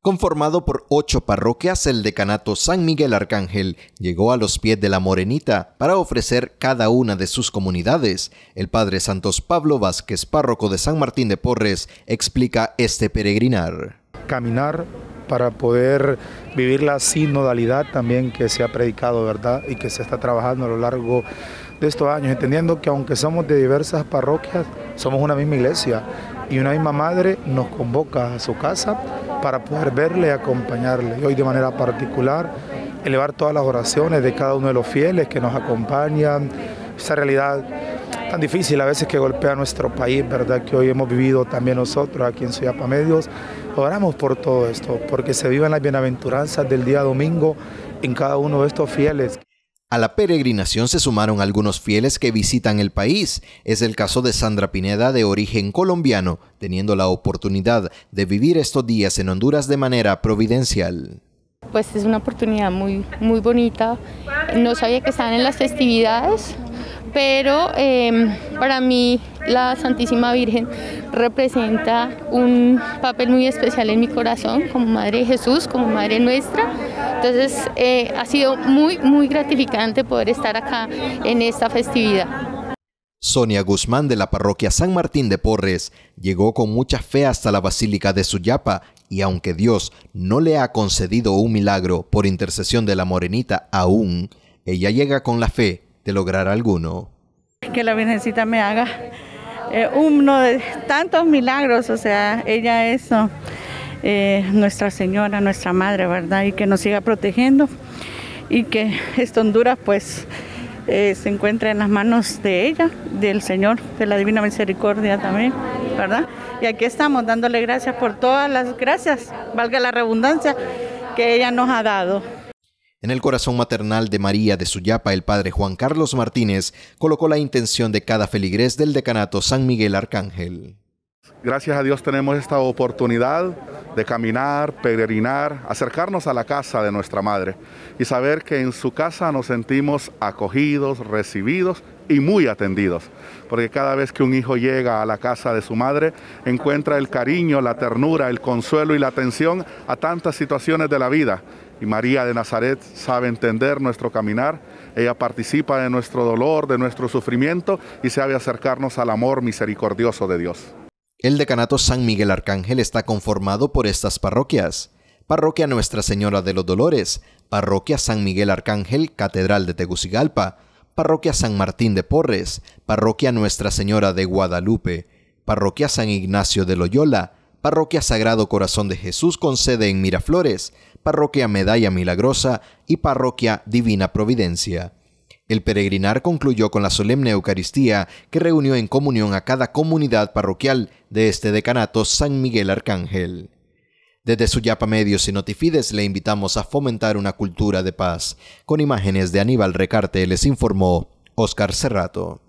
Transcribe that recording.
Conformado por ocho parroquias, el decanato San Miguel Arcángel llegó a los pies de la Morenita para ofrecer cada una de sus comunidades. El padre Santos Pablo Vázquez, párroco de San Martín de Porres, explica este peregrinar. Caminar para poder vivir la sinodalidad también que se ha predicado, ¿verdad? Y que se está trabajando a lo largo de estos años, entendiendo que aunque somos de diversas parroquias, somos una misma iglesia y una misma madre nos convoca a su casa para poder verle y acompañarle. Y hoy de manera particular, elevar todas las oraciones de cada uno de los fieles que nos acompañan, esa realidad tan difícil a veces que golpea nuestro país, ¿verdad? Que hoy hemos vivido también nosotros aquí en Ciudad Medios. Oramos por todo esto, porque se vivan las bienaventuranzas del día domingo en cada uno de estos fieles. A la peregrinación se sumaron algunos fieles que visitan el país. Es el caso de Sandra Pineda, de origen colombiano, teniendo la oportunidad de vivir estos días en Honduras de manera providencial. Pues es una oportunidad muy, muy bonita. No sabía que estaban en las festividades, pero em, para mí la Santísima Virgen representa un papel muy especial en mi corazón como Madre de Jesús, como Madre Nuestra entonces eh, ha sido muy, muy gratificante poder estar acá en esta festividad. Sonia Guzmán de la parroquia San Martín de Porres llegó con mucha fe hasta la Basílica de Suyapa y aunque Dios no le ha concedido un milagro por intercesión de la morenita aún, ella llega con la fe de lograr alguno. Que la Virgencita me haga eh, uno de tantos milagros, o sea, ella es... Eh, nuestra Señora, nuestra Madre, ¿verdad? Y que nos siga protegiendo y que esta Honduras pues eh, se encuentre en las manos de ella, del Señor, de la Divina Misericordia también, ¿verdad? Y aquí estamos dándole gracias por todas las gracias, valga la redundancia, que ella nos ha dado. En el corazón maternal de María de Suyapa, el padre Juan Carlos Martínez colocó la intención de cada feligrés del decanato San Miguel Arcángel. Gracias a Dios tenemos esta oportunidad de caminar, peregrinar, acercarnos a la casa de nuestra madre y saber que en su casa nos sentimos acogidos, recibidos y muy atendidos. Porque cada vez que un hijo llega a la casa de su madre, encuentra el cariño, la ternura, el consuelo y la atención a tantas situaciones de la vida. Y María de Nazaret sabe entender nuestro caminar, ella participa de nuestro dolor, de nuestro sufrimiento y sabe acercarnos al amor misericordioso de Dios. El decanato San Miguel Arcángel está conformado por estas parroquias. Parroquia Nuestra Señora de los Dolores, Parroquia San Miguel Arcángel, Catedral de Tegucigalpa, Parroquia San Martín de Porres, Parroquia Nuestra Señora de Guadalupe, Parroquia San Ignacio de Loyola, Parroquia Sagrado Corazón de Jesús con sede en Miraflores, Parroquia Medalla Milagrosa y Parroquia Divina Providencia. El peregrinar concluyó con la solemne Eucaristía que reunió en comunión a cada comunidad parroquial de este decanato San Miguel Arcángel. Desde yapa Medios y Notifides le invitamos a fomentar una cultura de paz. Con imágenes de Aníbal Recarte les informó Oscar Serrato.